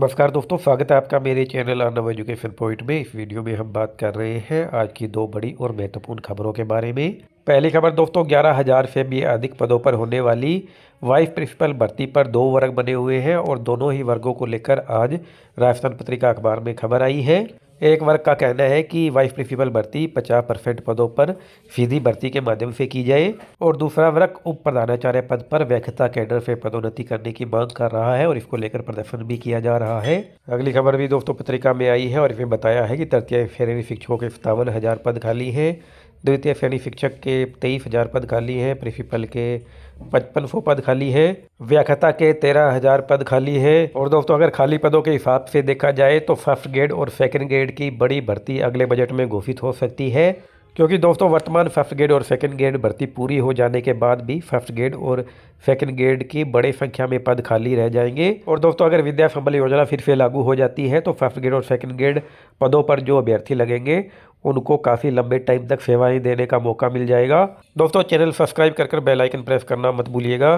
नमस्कार दोस्तों स्वागत है आपका मेरे चैनल अनव एजुकेशन पॉइंट में इस वीडियो में हम बात कर रहे हैं आज की दो बड़ी और महत्वपूर्ण खबरों के बारे में पहली खबर दोस्तों ग्यारह हज़ार से भी अधिक पदों पर होने वाली वाइस प्रिंसिपल भर्ती पर दो वर्ग बने हुए हैं और दोनों ही वर्गों को लेकर आज राजस्थान पत्रिका अखबार में खबर आई है एक वर्ग का कहना है कि वाइफ प्रिंसिपल भर्ती 50 परसेंट पदों पर फीसदी भर्ती के माध्यम से की जाए और दूसरा वर्ग उप प्रधानाचार्य पद पर व्यक्तता कैडर से पदोन्नति करने की मांग कर रहा है और इसको लेकर प्रदर्शन भी किया जा रहा है अगली खबर भी दोस्तों पत्रिका में आई है और इसमें बताया है कि तृतीय श्रेणी शिक्षकों के सत्तावन पद खाली हैं द्वितीय श्रेणी शिक्षक के तेईस हज़ार पद खाली हैं प्रिंसिपल के पचपन सौ पद खाली हैं व्याख्याता के तेरह हज़ार पद खाली है और दोस्तों अगर खाली पदों के हिसाब से देखा जाए तो फर्स्ट ग्रेड और सेकंड ग्रेड की बड़ी भर्ती अगले बजट में घोषित हो सकती है क्योंकि दोस्तों वर्तमान फर्स्ट ग्रेड और सेकंड ग्रेड भर्ती पूरी हो जाने के बाद भी फर्स्ट ग्रेड और सेकंड ग्रेड की बड़े संख्या में पद खाली रह जाएंगे और दोस्तों अगर विद्या संबल योजना फिर से लागू हो जाती है तो फर्स्ट ग्रेड और सेकंड ग्रेड पदों पर जो अभ्यर्थी लगेंगे उनको काफ़ी लंबे टाइम तक सेवाएं देने का मौका मिल जाएगा दोस्तों चैनल सब्सक्राइब कर कर प्रेस करना मत भूलिएगा